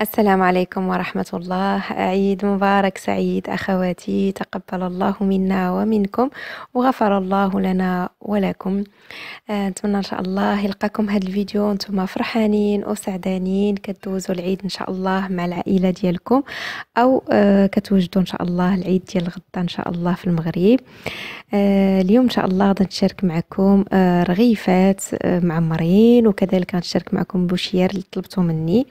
السلام عليكم ورحمة الله عيد مبارك سعيد أخواتي تقبل الله منا ومنكم وغفر الله لنا ولكم آه، نتمنى ان شاء الله يلقاكم هذا الفيديو نتوما فرحانين وسعدانين كتدوزوا العيد ان شاء الله مع العائله ديالكم او آه، كتوجدوا ان شاء الله العيد ديال غدا ان شاء الله في المغرب آه، اليوم ان شاء الله غادي نشارك معكم رغيفات معمرين وكذلك غنشارك معكم بوشيار اللي طلبتو مني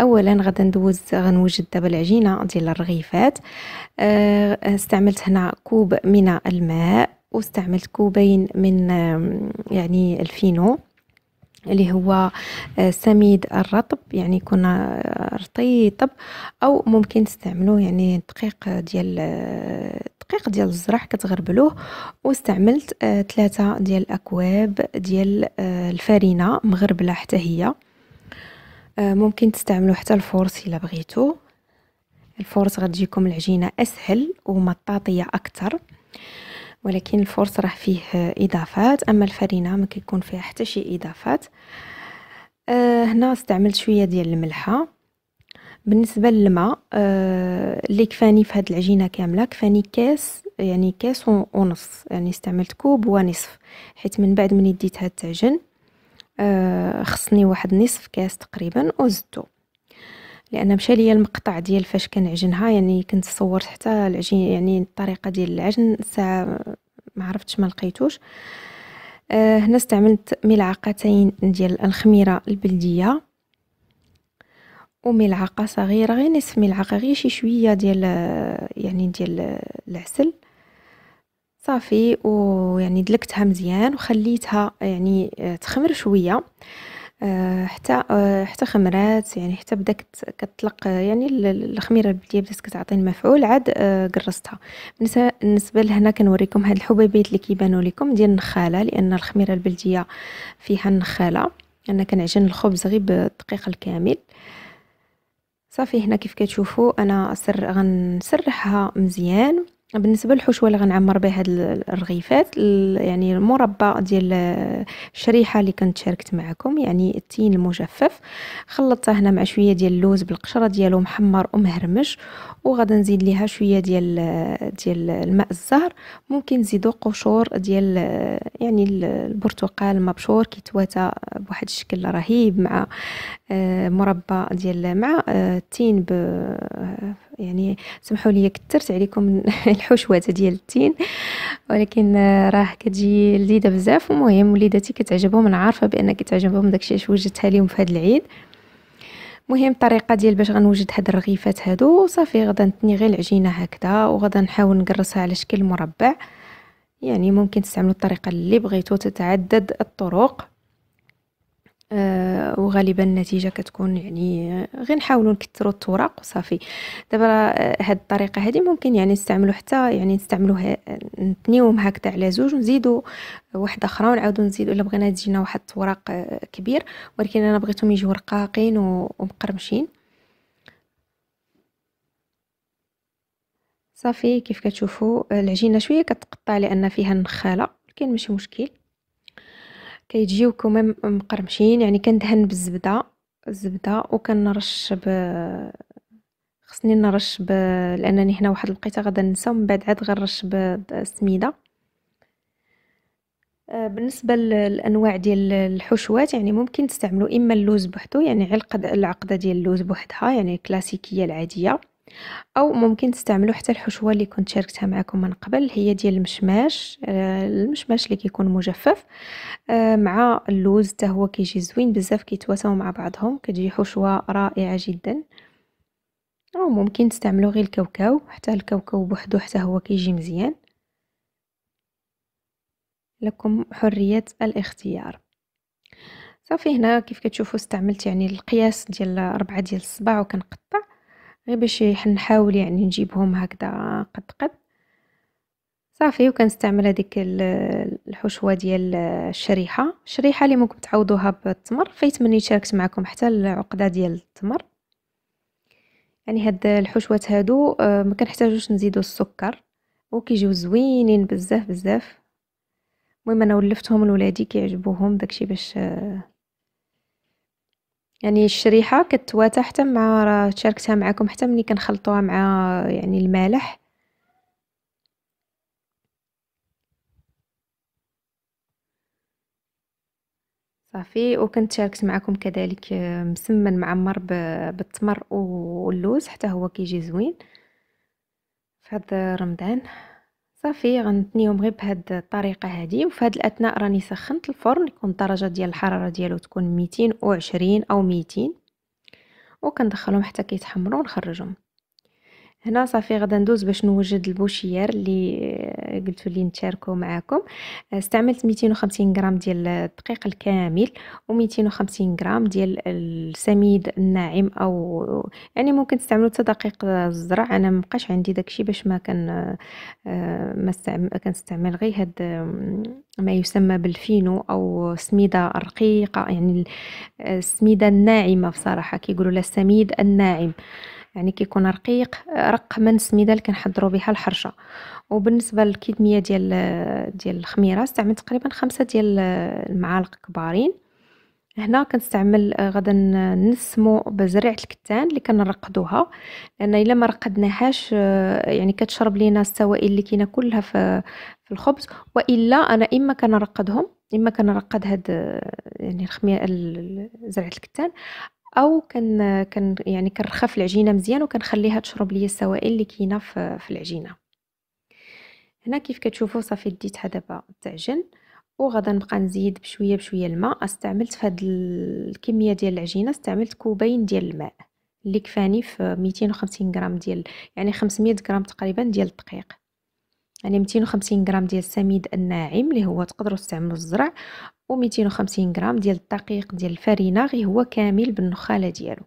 اولا غادي ندوز غنوجد دابا العجينه ديال الرغيفات استعملت هنا كوب من الماء واستعملت كوبين من يعني الفينو اللي هو آه، سميد الرطب يعني يكون آه، رطيب او ممكن تستعملوه يعني دقيق ديال آه، دقيق ديال الزرع كتغربلوه واستعملت ثلاثة ديال الاكواب ديال الفارينة مغربله حتى هي ممكن تستعملوا حتى الفورس الا بغيتو الفورس غتجيكم العجينه اسهل ومطاطيه اكثر ولكن الفرص راه فيه اضافات اما الفرينه ما كيكون فيها حتى شي اضافات أه هنا استعملت شويه ديال الملحه بالنسبه للماء أه اللي كفاني في هاد العجينه كامله كفاني كاس يعني كاس ونص يعني استعملت كوب ونصف حيت من بعد من ديتها تعجن أه خصني واحد نصف كاس تقريبا وزدتو لان مشى ليا المقطع ديال فاش كنعجنها يعني كنت صورت حتى العجين يعني الطريقه ديال العجن ساعه ما عرفتش ما لقيتوش آه هنا استعملت ملعقتين ديال الخميره البلديه وملعقه صغيره غير نصف ملعقه غير شي شويه ديال آه، يعني ديال آه، العسل صافي ويعني دلكتها مزيان وخليتها يعني آه، تخمر شويه آه، حتى آه، حتى خمرات يعني حتى بدا كتطلق يعني الخميره اللي بدات كتعطي المفعول عاد آه، قرصتها بالنسبه لهنا كنوريكم هاد الحبيبات اللي كيبانوا لكم ديال النخاله لان الخميره البلديه فيها النخاله انا كنعجن الخبز غير بالدقيق الكامل صافي هنا كيف كتشوفوا انا سر غنسرحها مزيان بالنسبه للحشوه اللي غنعمر بها هاد الرغيفات يعني المربى ديال الشريحه اللي كنت شاركت معكم يعني التين المجفف خلطته هنا مع شويه ديال اللوز بالقشره ديالو محمر ومهرمش وغادي نزيد ليها شويه ديال ديال الماء الزهر ممكن نزيدو قشور ديال يعني البرتقال مبشور كيتواتى بواحد الشكل رهيب مع آه، مربى ديال مع آه، التين ب يعني سمحوا لي كثرت عليكم الحشوات ديال التين ولكن راه كتجي لذيذه بزاف ومهم وليداتي كتعجبهم انا عارفه بان كتعجبهم داكشي اش وجدتها لهم في هذا العيد مهم الطريقه ديال باش غنوجد هاد الرغيفات هادو صافي غدا نتني غير العجينه هكذا وغدا نحاول نقرصها على شكل مربع يعني ممكن تستعملوا الطريقه اللي بغيتو تتعدد الطرق آه، وغالبا النتيجه كتكون يعني آه، غير نحاولوا نكثروا التوراق وصافي دابا آه، هاد الطريقه هادي ممكن يعني نستعملوا حتى يعني نستعملوها نتنيوهم هكذا على زوج ونزيدوا وحده اخرى ونعاودوا نزيدوا الا بغينا تجينا واحد التوراق كبير ولكن انا بغيتهم يجيو رقاقين ومقرمشين صافي كيف كتشوفوا العجينه شويه كتقطع لان فيها النخاله ولكن ماشي مشكل كيجيو كمان مقرمشين يعني كندهن بالزبده الزبده وكنرش ب خصني نرش ب لانني هنا واحد الوقيته غادا ننسى ومن بعد عاد غنرش بالسميده آه، بالنسبه للانواع ديال الحشوات يعني ممكن تستعملوا اما اللوز بوحدو يعني علقه العقده ديال اللوز بوحدها يعني الكلاسيكيه العاديه او ممكن تستعملوا حتى الحشوه اللي كنت شاركتها معكم من قبل هي ديال المشماش آه، المشماش اللي كيكون مجفف آه، مع اللوز حتى هو كيجي زوين بزاف كيتواساو مع بعضهم كتجي حشوه رائعه جدا او ممكن تستعملوا غير الكاوكاو حتى الكاوكاو بوحدو حتى هو كيجي مزيان لكم حريه الاختيار صافي هنا كيف كتشوفوا استعملت يعني القياس ديال 4 ديال الصباع وكنقطع غير باش نحاول يعني نجيبهم هكذا قد قد صافي وكنستعمل هذيك الحشوه ديال الشريحه الشريحه اللي ممكن تعوضوها بالتمر مني شاركت معكم حتى العقده ديال التمر يعني هاد الحشوات هادو آه، ما كنحتاجوش نزيدو السكر وكيجيو زوينين بزاف بزاف المهم انا ولفتهم لولادي كيعجبوهم داكشي باش آه، يعني الشريحة كتواتا حتى مع راه شاركتها معكم حتى ملي كنخلطوها مع يعني المالح صافي وكنت شاركت معكم كذلك آه، مسمن معمر بالتمر واللوز حتى هو كيجي زوين في هذا رمضان صافي غنثنيهم غير بهاد الطريقه هادي وفي هاد الاثناء راني سخنت الفرن يكون الدرجه ديال الحراره ديالو تكون 220 او 200 وكندخلهم حتى كيتحمروا ونخرجهم هنا صافي غدا ندوز باش نوجد البوشيير اللي قلتوا لي نتشاركو معاكم استعملت 250 غرام ديال الدقيق الكامل و250 غرام ديال السميد الناعم او يعني ممكن تستعملوا حتى دقيق الزرع انا مبقاش عندي داكشي باش ما كان ما كنستعمل غير هاد ما يسمى بالفينو او السميده الرقيقه يعني السميده الناعمه بصراحه كيقولوا لها السميد الناعم يعني كيكون رقيق رق من السميده اللي كنحضروا بها الحرشه وبالنسبه للكميه ديال ديال الخميره استعملت تقريبا خمسة ديال المعالق كبارين هنا كنستعمل غدا نسمو بزريعه الكتان اللي كنرقدوها لان الا ما رقدناهاش يعني كتشرب لينا السوائل اللي كاينه كلها في الخبز والا انا اما كنرقدهم اما كنرقد هاد يعني الخميره زرعه الكتان او كن كن يعني كنرخف العجينه مزيان وكنخليها تشرب لي السوائل اللي كاينه في, في العجينه هنا كيف كتشوفوا صافي ديتها دابا تعجن وغدا نبقى نزيد بشويه بشويه الماء استعملت في هاد الكميه ديال العجينه استعملت كوبين ديال الماء اللي كفاني في 250 غرام ديال يعني 500 غرام تقريبا ديال الدقيق يعني 250 غرام ديال السميد الناعم اللي هو تقدروا تستعملوا الزرع و250 غرام ديال الدقيق ديال الفرينه غي هو كامل بالنخاله ديالو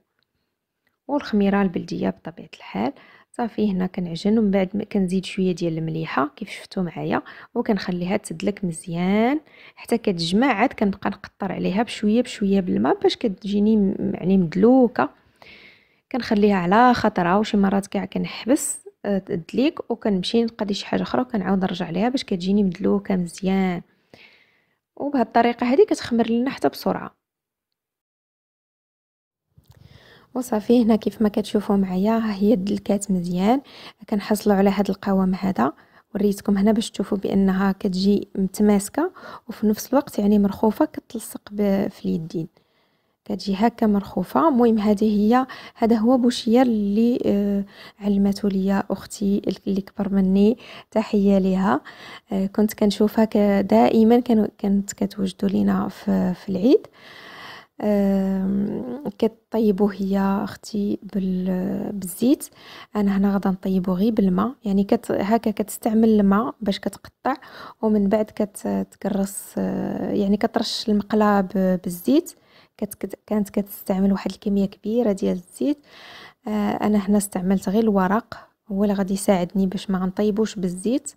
والخميره البلديه بطبيعه الحال صافي هنا كنعجن ومن بعد كنزيد شويه ديال المليحه كيف شفتوا معايا وكنخليها تدلك مزيان حتى كتجمع عاد كنبقى نقطر عليها بشويه بشويه بالماء باش كتجيني يعني مدلوكه كنخليها على خطره وشي مرات كاع كنحبس تدليك آه، وكنمشي نقضي شي حاجه اخرى وكنعاود نرجع ليها باش كتجيني مدلوكه مزيان وبهذه الطريقه هذه كتخمر لنا حتى بسرعه وصافي هنا كيف ما كتشوفوا معايا ها هي دلكات مزيان كنحصلوا على هذا القوام هذا وريتكم هنا باش تشوفوا بانها كتجي متماسكه وفي نفس الوقت يعني مرخوفه كتلصق في اليدين كتجي هكا مرخوفه المهم هذه هي هذا هو بوشير اللي آه، علمته ليا اختي اللي كبر مني تحيه ليها آه، كنت كنشوفها دائما كانت كتوجدوا لينا في, في العيد كطيبو هي اختي بالزيت انا هنا غادا نطيبو غير بالماء يعني كت هكا كتستعمل الماء باش كتقطع ومن بعد كتكرس آه، يعني كترش المقلاه بالزيت كانت كتستعمل واحد الكميه كبيره ديال الزيت آه، انا هنا استعملت غير الورق هو اللي غادي يساعدني باش ما نطيبوش بالزيت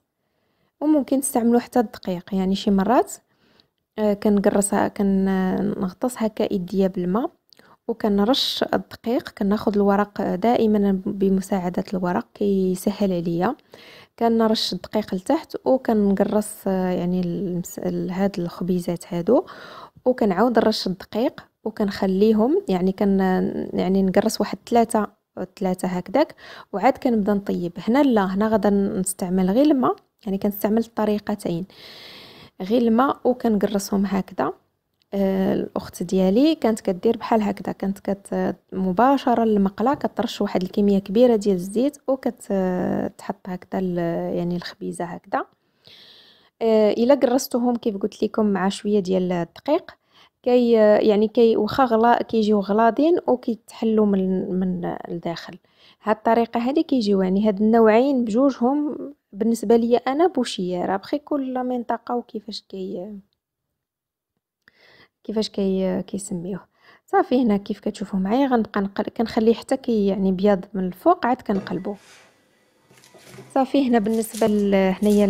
وممكن تستعملوا حتى الدقيق يعني شي مرات آه، كنقرصها كنغطس هكا ايديا بالماء وكنرش الدقيق كناخذ الورق دائما بمساعده الورق كيسهل عليا كنرش الدقيق لتحت وكنقرص آه، يعني هاد الخبيزات هادو وكنعاود نرش الدقيق وكنخليهم يعني كن يعني نقرص واحد ثلاثة ثلاثة هكذاك وعاد كنبدا نطيب هنا لا هنا غدا نستعمل غير الماء يعني كنستعمل الطريقتين غير الماء وكنقرصهم هكذا آه، الاخت ديالي كانت كدير بحال هكذا كانت كت مباشره المقله كترش واحد الكميه كبيره ديال الزيت وكتحط آه، هكذا يعني الخبيزه هكذا آه، الا قرصتهم كيف قلت لكم مع شويه ديال الدقيق كي يعني كي واخا غلا كيجيو غلاضين وكيتحلوا من من الداخل هاد الطريقه هذه كيجيو يعني هاد النوعين بجوجهم بالنسبه ليا انا راه بخي كل منطقه وكيفاش كي كيفاش كي كيسميوه صافي هنا كيف كتشوفوا معايا غنبقى كنخليه حتى كي يعني بيض من الفوق عاد كنقلبو صافي هنا بالنسبه هنايا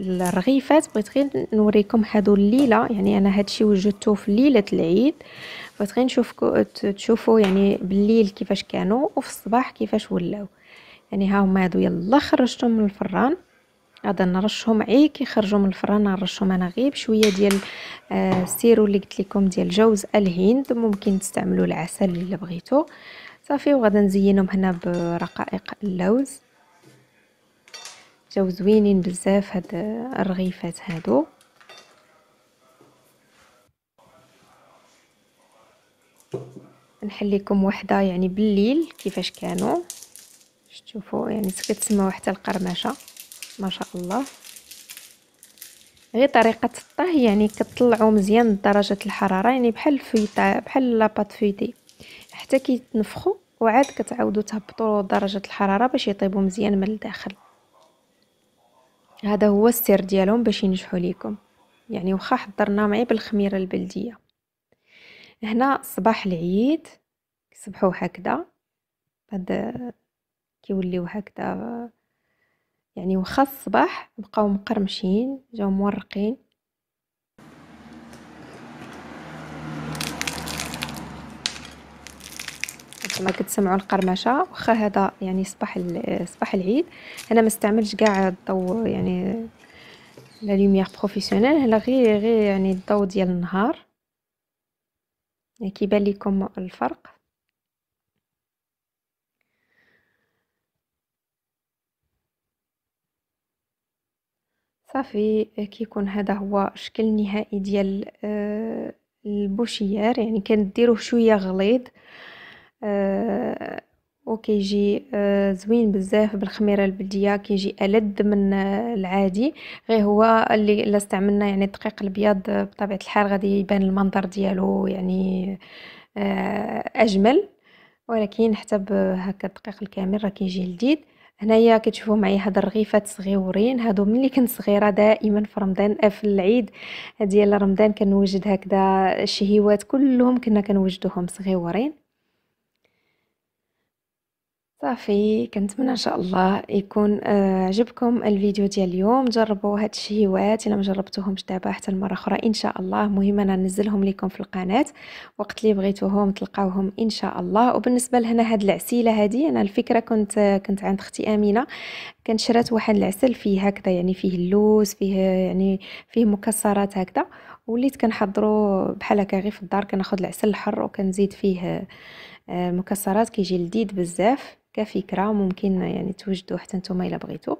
الرغيفات بغيت غير نوريكم هادو الليله يعني انا هادشي وجدته في ليله العيد بغيت غير نشوفكو تشوفوا يعني بالليل كيفاش كانوا وفي الصباح كيفاش ولاو يعني ها هما هادو يلا خرجتهم من الفران غادا نرشهم عي كي خرجوا من الفران نرشهم انا غير بشويه ديال آه، السيرو اللي قلت لكم ديال جوز الهند ممكن تستعملوا العسل اللي بغيتو صافي وغادي نزينهم هنا برقائق اللوز جاو زوينين بزاف هاد الرغيفات هادو نحليكم وحده يعني بالليل كيفاش كانوا شوفوا يعني كتسمعوا حتى القرمشه ما شاء الله غير طريقه الطهي يعني كطلعوا مزيان درجه الحراره يعني بحال الفيتا بحال لاباط فيتي حتى كيتنفخوا وعاد كتعاودوا تهبطوا درجه الحراره باش يطيبوا مزيان من الداخل هذا هو السر ديالهم باش ينجحوا ليكم يعني واخا حضرنا معي بالخميره البلديه هنا صباح العيد كيصبحوا هكذا بعد كيوليو هكذا يعني وخا الصباح بقاو مقرمشين جاو مورقين كما كتسمعوا القرمشه واخا هذا يعني صباح صباح العيد انا ما استعملش كاع الضوء يعني لا لوميير بروفيسيونيل هنا غير غير يعني الضوء ديال النهار يعني كيبان لكم الفرق صافي كيكون هذا هو الشكل النهائي ديال آه، البوشيار يعني كنديروه شويه غليظ آه، وكيجي آه، زوين بزاف بالخميره البلديه كيجي الذ من آه، العادي غير هو اللي الا استعملنا يعني الدقيق الابيض بطبيعه الحال غادي يبان المنظر ديالو يعني اجمل ولكن حتى بهكا الدقيق الكامل راه كيجي لذيذ هنايا كتشوفوا معايا هاد الرغيفات صغيورين هادو ملي كنت صغيره دائما في رمضان في العيد ديال رمضان كنوجد هكذا الشهيوات كلهم كنا كنوجدوهم صغيورين صافي كنتمنى ان شاء الله يكون آه، عجبكم الفيديو ديال اليوم جربوا هاد الشهيوات الا ما جربتوهمش دابا حتى المره اخرى ان شاء الله مهم انا ننزلهم لكم في القناه وقت اللي بغيتوهم تلقاوهم ان شاء الله وبالنسبه لهنا هاد العسيله هادي انا الفكره كنت كنت عند اختي امينه كانت شرات واحد العسل فيه هكذا يعني فيه اللوز فيه يعني فيه مكسرات هكذا وليت كنحضرو بحال هكا غير في الدار كناخذ العسل الحر وكنزيد فيه المكسرات آه، كيجي لذيذ بزاف كفكرة ممكن يعني توجدوا حتى نتوما إلا بغيتو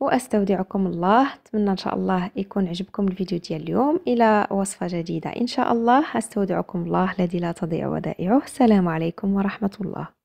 وأستودعكم الله أتمنى إن شاء الله يكون عجبكم الفيديو ديال اليوم إلى وصفة جديدة إن شاء الله أستودعكم الله الذي لا تضيع ودائعه السلام عليكم ورحمة الله